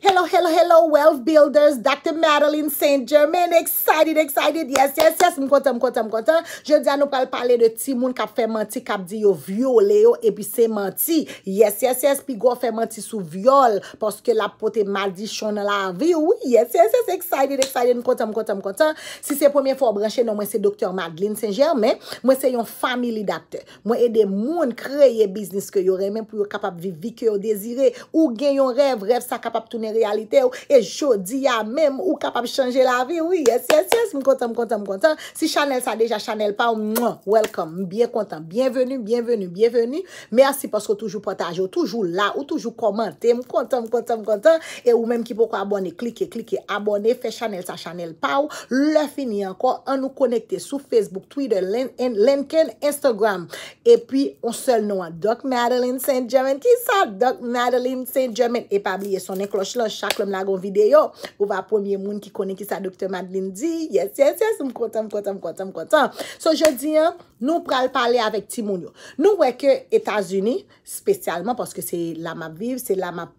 Hello, hello, hello, wealth builders Dr. Madeline St-Germain Excited, excited, yes, yes, yes M'kontan, m'kontan, m'kontan Je di an nou pal pale de ti moun kap fè manti Kap di yo viole yo, epi se manti Yes, yes, yes, pi go fè manti sou viole Poske la potè madi chon nan la avi Yes, yes, yes, excited, excited M'kontan, m'kontan, m'kontan Si se premier fò o branchè nan mwen se Dr. Madeline St-Germain Mwen se yon family doctor Mwen ede moun kreye business Ke yon remen pou yon kapap vivi ke yon dezire Ou gen yon rev, rev sa kapap toune realite ou, e jodi ya mem ou kapap chanje la vi, oui, yes, yes, yes mou kontan, mou kontan, mou kontan, si chanel sa deja chanel pa ou, mou, welcome mou bien kontan, bienvenu, bienvenu, bienvenu mersi pasko toujou potajo toujou la ou toujou komante, mou kontan mou kontan, mou kontan, e ou mem ki pou abone, klike, klike, abone, fe chanel sa chanel pa ou, le fini anko an nou konekte sou Facebook, Twitter LinkedIn, Instagram e pi, on sel nou an, Doc Madeline Saint-Germain, ki sa, Doc Madeline Saint-Germain, e pa ablie sonen kloche lan, chak lom lagon videyo. Ouwa pwemye moun ki kone ki sa Dr. Madeline D. Yes, yes, yes, mkwantan, mkwantan, mkwantan, mkwantan. So, je diyan, nou pral pale avek ti moun yo. Nou weke Etasuni, spesyalman, poske se la map viv, se la map...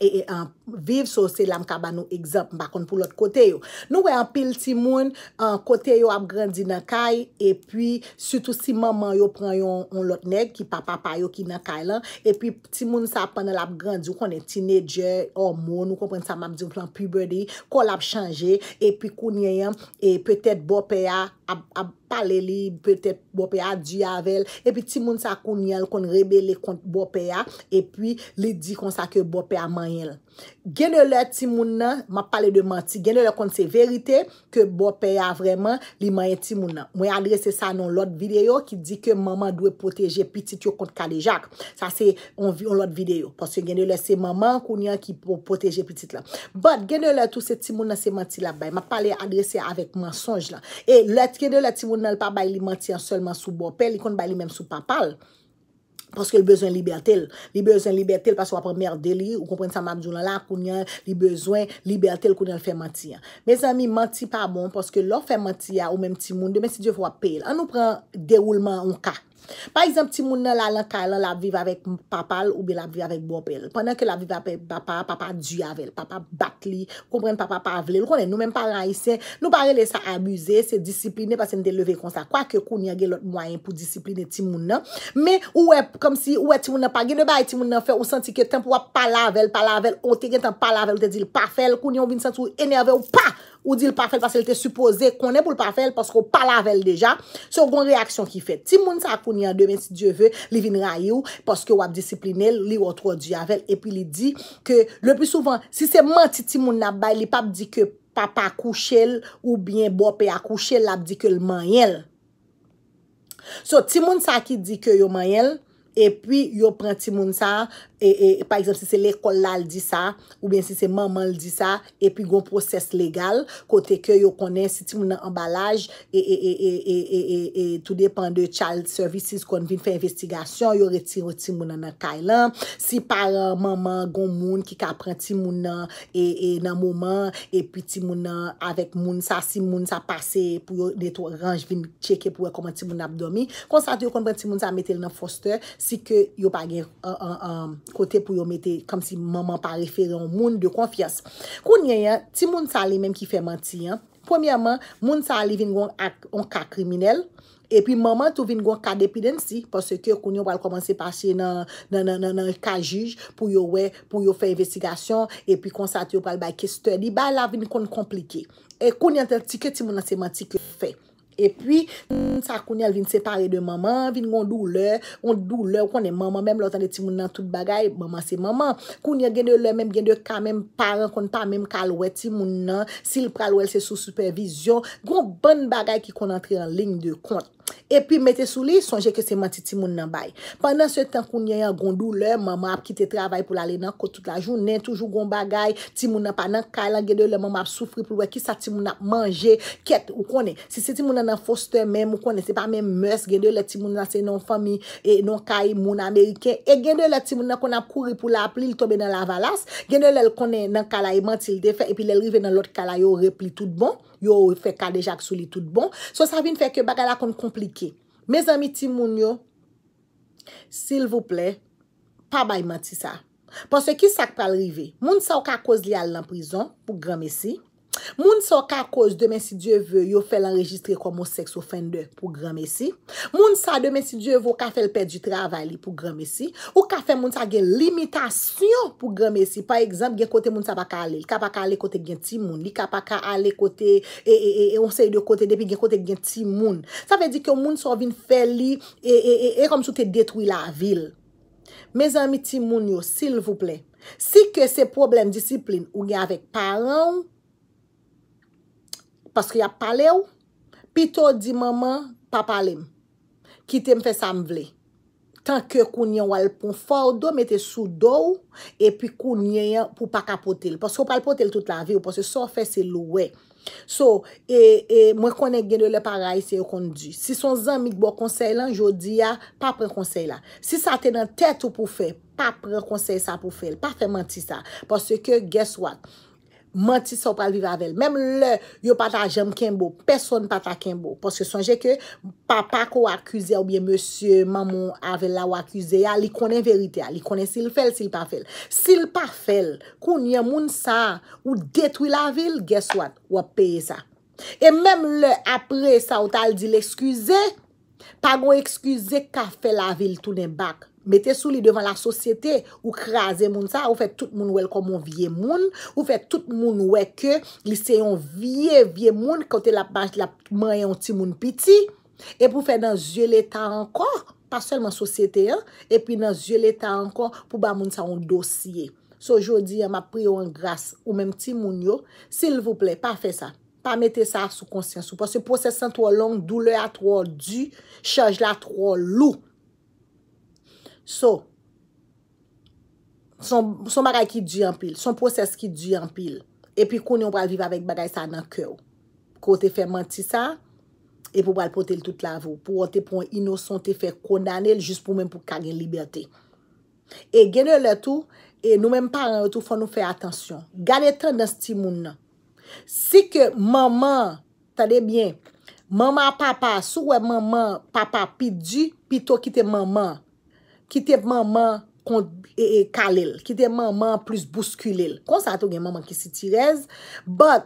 E, e an viv so se lam kaba nou egzap mbakon pou lot kote yo. Nou we an pil ti moun, an kote yo ap grandi nan kay, e pi sutou si maman yo pran yon lot neg ki pa papa yo ki nan kay lan, e pi ti moun sa ap panal ap grandi ou konen teenager, hormon, ou konen sa mam diyon plan puberdi, kol ap chanje, e pi kounye yon e petet bo peya ap pale li, petep bope a di avel, epi ti moun sa kon nyal, kon rebele kont bope a, epi li di konsa ke bope a man yel. Genye le ti moun nan, ma pale de manti, genye le konti se verite ke bo pe a vreman li mayen ti moun nan. Mwen adrese sa nan lot videyo ki di ke maman dwe proteje pitit yo konti kade jak. Sa se on vi on lot videyo, paske genye le se maman koun yan ki proteje pitit la. But genye le tou se ti moun nan se manti la bay, ma pale adrese avek monsonj la. Et let genye le ti moun nan pa bay li manti an solman sou bo pe, li konti bay li menm sou papal. paske l bezwen libertel. Li bezwen libertel paswa premier deli, ou kompren sa madjounan la, pounyan li bezwen libertel pounyan l fè matiya. Me zami, mati pa bon, paske lor fè matiya ou menm ti moun, demen si diyo fwa pel, an nou pran deroulement an ka. Par exemple, ti moun nan la lanka, la ap vive avèk papal ou be la ap vive avèk bopel. Pendan ke la ap vive avèk papa, papa du avèl, papa bakli, kompren papa pavle. Lou konen nou men paran isè, nou paran lè sa amuse, se disipline, pasen de leve konsa. Kwa ke kouni agè lot mwayen pou disipline ti moun nan. Me, ouè, kom si, ouè ti moun nan pagi, nou bayi ti moun nan fè, ou santi ke temp wap pala avèl, pala avèl, o te gen tan pala avèl, ou te dil pa fèl, kouni ou vin santi ou enerve ou pa avèl. ou di l pafele pasè l te suppose konè pou l pafele, pasè kon pa lavel deja, so kon reaksyon ki fet. Ti moun sa akouni an demen, si Diyo vè, li vin rayou, pasè ke wap disiplinel, li wot wot diyavel, epi li di ke, le pi souvan, si se manti ti moun nabay, li pap di ke papa akouchel, ou byen bop e akouchel, la bi di ke l mayel. So ti moun sa ki di ke yo mayel, epi yo pran ti moun sa, pa, E, e, e, par exemple, si se l'ekol la l di sa, ou bien si se maman l di sa, epi goun proses legal, kote ke yo konensi timoun nan embalaj, e tout depande child services kon vin fin investigasyon, yo retiro timoun nan kay lan, si para maman goun moun ki ka pran timoun nan mouman, epi timoun nan avek moun sa simoun sa pase pw yo netw anranj vin cheke pou yon koman timoun apdomi, konsade yo kon pran timoun sa metel nan foste si ke yo pa gen ananan. Euh, euh, euh, Kote pou yo mette, kom si maman pa referon, moun de konfiyas. Kounye yon, ti moun sali menm ki fe manti yon. Poumyaman, moun sali vin gwen ak, on ka kriminel. E pi maman tou vin gwen ka depidensi. Pase ke kounyo pal komanse pase nan, nan, nan, nan, nan, nan ka juj pou yo we, pou yo fe investigasyon. E pi konsate yo pal bay kesterdi. Ba la vin kon komplike. E kounye an tel tike ti moun an seman tike fe. E pi, sa kounel vin separe de maman, vin gon doule, konen maman, mèm lò tan de ti moun nan tout bagay, maman se maman, kounel gen de lò mèm, gen de ka mèm paran, konen pa mèm kalwe ti moun nan, si l pralwe se sou supervision, goun bon bagay ki kon entre en ligne de konti. E pi mette sou li, sonje ke se mati timoun nan bay. Panan se tankou nyay an gondou, le maman ap kite travay pou la le nan kote tout la jounen, toujou goun bagay, timoun nan panan kala, gen de le maman ap soufri pou weki sa timoun nan manje, ket ou konen. Se se timoun nan nan foster men, ou konen, se pa men mers, gen de le timoun nan se non fami, e non kay, moun Ameriken, e gen de le timoun nan kon ap kouri pou la pli, l tobe nan la valas, gen de le konen nan kala e manti l defen, e pi l elrive nan lot kala yo repli tout bon, yo ou fekade jak sou li tout bon. So sa Me zami ti moun yo, sil vouple, pa bayman ti sa. Ponsen ki sak pal rive, moun sa wak akwaz li al nan prizon pou grame si. Moun sa ka koz demen si dieve yo fel enregistre kwa moun seks ou fende pou gran mesi. Moun sa demen si dieve yo ka fel pet di travay li pou gran mesi. Ou ka fel moun sa gen limitasyon pou gran mesi. Par ekzamp gen kote moun sa pa kale. Ka pa kale kote gen timoun. Ni ka pa kale kote e onseye de kote depi gen kote gen timoun. Sa ve di ke moun sa vin fel li e kom sou te detwil la vil. Me zanmi timoun yo, sil vouple. Si ke se problem disiplin ou gen avek paranm, Paske ya pale ou, pi to di maman pa pale m, ki te m fe sa m vle. Tan ke kounye ou alpon for do, mete sou do ou, e pi kounye ou pou pa kapote l. Paske ou palpote l tout la vi ou paske so fe se lou we. So, e mwen konen genou le paray se yo kon di. Si son zanmik bo konsey lan, jo di ya, ah, pa pre konsey la. Si sa te nan tet ou pou fe, pa pre konsey sa pou fe, pa fe manti sa. Paske ke, guess what? Mantis sa ou pral vive avel. Mem le, yo pata jem kenbo. Peson pata kenbo. Poske sonje ke, papa ko akuse ou bien monsie, maman avel la wakuse. Ya li kone verite. Ya li kone sil fel, sil pa fel. Sil pa fel, kounye moun sa ou detwi la vil, guess what? Wap peye sa. E mem le, apre sa ou tal di l'ekskuse... Pa gon ekskuse ka fe la vil tou ne bak. Mete sou li devan la sosyete ou kraze moun sa ou fe tout moun welkom moun vie moun. Ou fe tout moun weke liseyon vie vie moun kote la man yon ti moun piti. E pou fe nan zye leta ankon, pa selman sosyete yon. E pi nan zye leta ankon pou ba moun sa yon dosye. So jodi yon ma priyo an gras ou menm ti moun yo. Sil vouple pa fe sa. pa mette sa sou konsyansou, pou se posese san to lon, doule a tro du, chanj la tro lou. So, son bagay ki di an pil, son posese ki di an pil, epi koun yon pra vive avèk bagay sa nan kèw. Kou te fè manti sa, epi pou pral pote l tout la vò, pou wote pou yon inoson te fè kondanel, jist pou mèm pou kagen libertè. E genè lè tou, e nou mèm paran ou tou fò nou fè atensyon. Gane tan nan sti moun nan. Si ke maman, tade byen, maman papa sou we maman papa pi di, pi to kite maman, kite maman e, e, kalil, kite maman plus buskulel. Konsa tou gen maman ki si tirez, but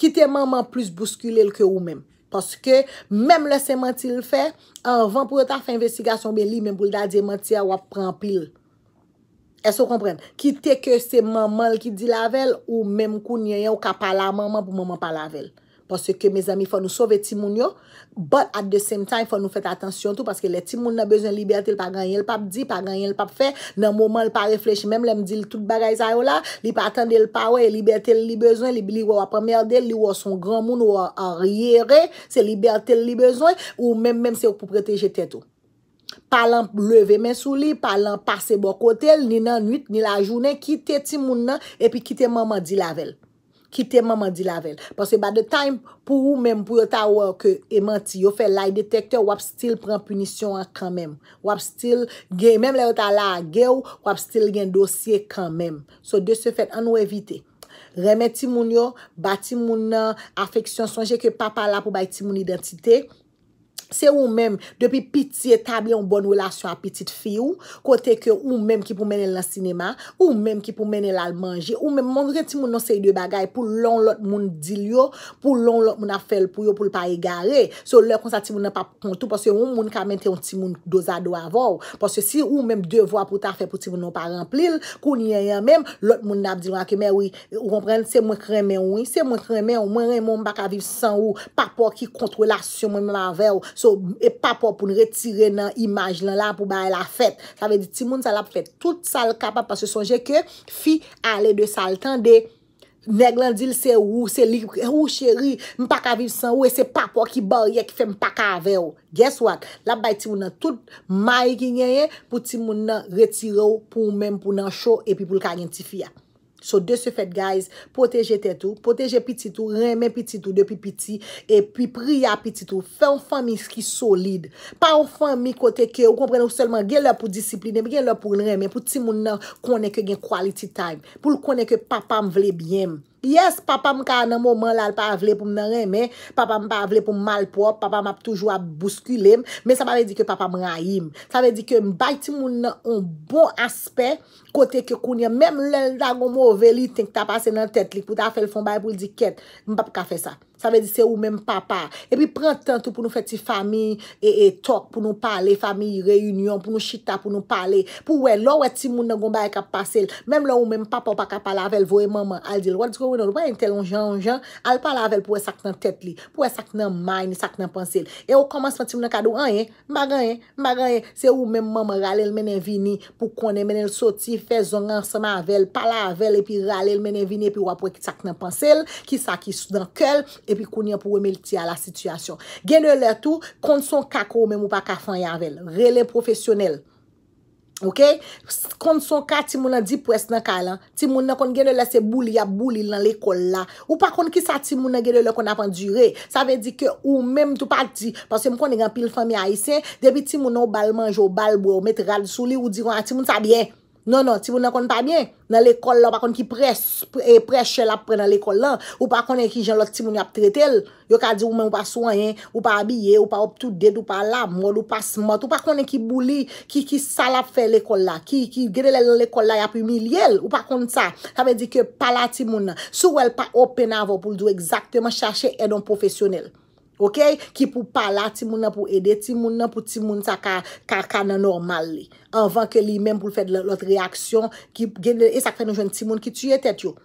kite maman plus buskulel ke ou men. Paske menm le seman ti l fe, anvan pou etaf investigasyon be li menm pou l da di menm ti a wap rampil. Eso kompren, kite ke se maman li ki di lavel ou mèm kou nyeye ou ka pala maman pou maman palavel. Parce ke mèz ami fò nou sove timoun yo, but at the same time fò nou fète atensyon tout parce ke le timoun nan bezon liberté, lè pa ganyen l'pap di, pa ganyen l'pap fè, nan mouman lè pa refleche mèm, lè mdi l'tout bagay zayou la, lè pa atende l'pawè, liberté li bezon, lè li wè wè pa mèrdè, lè wè son gran moun wè wè a ryerè, se liberté li bezon ou mèm mèm se wè pou preteje tètou. Palan leve men sou li, palan pase bo kotel, ni nan nuit, ni la jounen, kite ti moun nan, epi kite maman di lavel. Kite maman di lavel. Pase ba de time, pou ou menm pou yota ou euh, ke e manti, yo fe lay detekte, wap stil pren punisyon an kan menm. Wap stil gen menm le yota la a ge ou, wap stil gen dosye kan menm. So de se fet an ou evite. Reme ti moun yo, ba ti moun nan, afeksyon sonje ke papa la pou bay ti moun identite, Se ou mèm, depi piti etabli an bon wèlasyon apitit fi ou, kote ke ou mèm ki pou mènel la sinema, ou mèm ki pou mènel al manji, ou mèm mèm mèndre ti moun an sey de bagay pou loun lot moun dil yo, pou loun lot moun an fèl pou yo pou lpa egare, sou lè kon sa ti moun an pa pwantou, pwase ou moun ka mènte an ti moun dozado avò, pwase si ou mèm devwa pou ta fè pou ti moun an pa remplil, koun yè yè mèm, lot moun an apdil wakè, mè wè, wè, wè, wè, wè, wè, wè, w So, e papwa pou nou retire nan imaj lan la pou baye la fèt. Sa ve di timoun sa la fèt tout sal kapap pa se sonje ke fi ale de sal tan de neg lan dil se ou, se lik, ou cheri, mpaka viv san ou, e se papwa ki bar ye ki fe mpaka ave ou. Gyes wak, la baye timoun nan tout mayi ki nyeye pou timoun nan retire ou pou mèm pou nan show e pi pou lkanyen ti fia. So, de se fèt, guys, poteje tètou, poteje piti tou, reme piti tou, depi piti, epi priya piti tou, fè ou fè mi skis solide. Pè ou fè mi koteke ou kompren ou selman gen lò pou disipline, gen lò pou reme, pou ti moun non, nan konen ke gen quality time, pou lò konen ke papa m vle bie m. Yes, papa m ka anan mouman lal pa avle pou m nan reme, papa m pa avle pou m malprop, papa m ap toujwa buskulem, me sa pa ve di ke papa m rayim. Sa ve di ke m bayti moun nan on bon aspe kote ke kounye, menm lel da gomo ve li tenk ta pase nan tet li pou ta fe l fonbay pou l di ket, m pap ka fe sa. Sa ve di se ou menm papa. E pi pran tan tou pou nou fe ti fami e, e tok pou nou pale. Fami, reyunyon, pou nou chita, pou nou pale. Pou we, lo we ti moun nan gombay e ka pase. Mem lo ou menm papa pa ka pale avel vo e maman. Al di lwa, di lwa, ou menm papa pa ka pale avel vo e maman. Al pale avel pou we sak nan tet li. Pou we sak nan may, ni sak nan panse. E ou komanse pou ti moun nan kado. Anye, mbaganye, mbaganye. Se ou menm maman rale l menen vini. Pou konen menen soti, fe zongan seman avel. Pale avel e pi rale l menen vini. Pi wapwe epi koun yon pou we mel ti a la sityasyon. Gen de lè tou, kont son ka kou men mou pa ka fanyan ven, re lè profesyonel. Ok? Kont son ka ti moun an di pwes nan ka lan, ti moun an kont gen de lè se bou li ya bou li lan l'ekol la, ou pa kont ki sa ti moun an gen de lè kon apan di re, sa ve di ke ou men mou tou pa di, pasè mou kon egan pil fanyan a isen, debi ti moun an ou bal manj ou bal bwe ou met rad sou li, ou di kon a ti moun sa bien. Non, non, ti moun nan kon pa myen, nan l'ekol la, pa kon ki pres, e pres chel ap pre nan l'ekol la, ou pa kon e ki jan lot timoun yap tretel, yo ka di ou men ou pa soyen, ou pa abye, ou pa optu ded, ou pa lam, ou pa smot, ou pa kon e ki buli, ki sal ap fe l'ekol la, ki gredele l'ekol la yap umiliel, ou pa kon sa, sa me di ke pala timoun nan, sou el pa open avon pou l'dou exactement chache edon profesyonel. Ok? Ki pou pala, ti moun nan pou ede, ti moun nan pou ti moun sa kakana normal li. Anvan ke li men pou fèd lot reaksyon, ki gen le, e sak fè nou joun ti moun ki tuye tèt yo.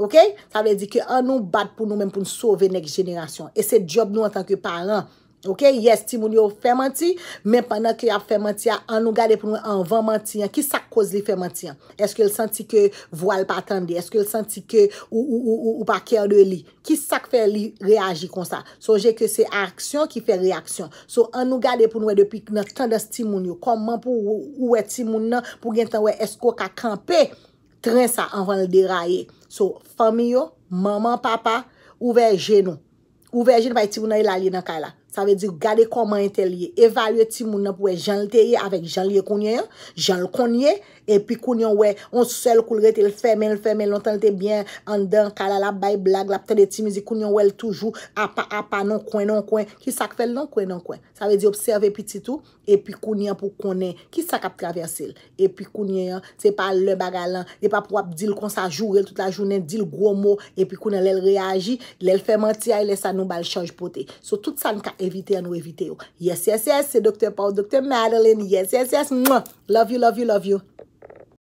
Ok? Sa vè di ki an nou bat pou nou men pou nou sove nek jenerasyon. E se job nou an tanke paran. Ok, yes, ti moun yo fè manti, men panan ki a fè manti a, an nou gade pou nou anvan manti an, ki sak kouz li fè manti an? Eske l santi ke voal patande? Eske l santi ke ou ou ou ou pa kèr de li? Ki sak fè li reagi kon sa? So, jè ke se aksyon ki fè reaksyon. So, an nou gade pou nou e depi nan tan da ti moun yo, konman pou ou e ti moun nan, pou gen tan we esko ka kampe, tren sa anvan l deraye. So, fami yo, maman, papa, ouve jenou. Ouve jenou pa e ti moun nou e lali nan ka la. Sa ve di gade koman ente liye. Evaluye ti moun ap wey. Jan liye konye. Jan liye konye. Epi konye wey. On se sel koul rete. Le femen, le femen. Non ten liye te byen. Andan, kalala, bay blag. Lapte de ti mizi. Konye wey le toujou. Apa, apa, non kwen, non kwen. Ki sak fel, non kwen, non kwen. Sa ve di observe pititou. Epi konye pou konen. Ki sak ap traversil. Epi konye. Se pa le bagalan. Se pa pou ap dil kon sa jougel tout la jounen. Dil gro mou. Epi konye le reagi. Le femen evite an ou evite ou. Yes, yes, yes, se dokte pa ou dokte Madeline, yes, yes, yes, love you, love you, love you.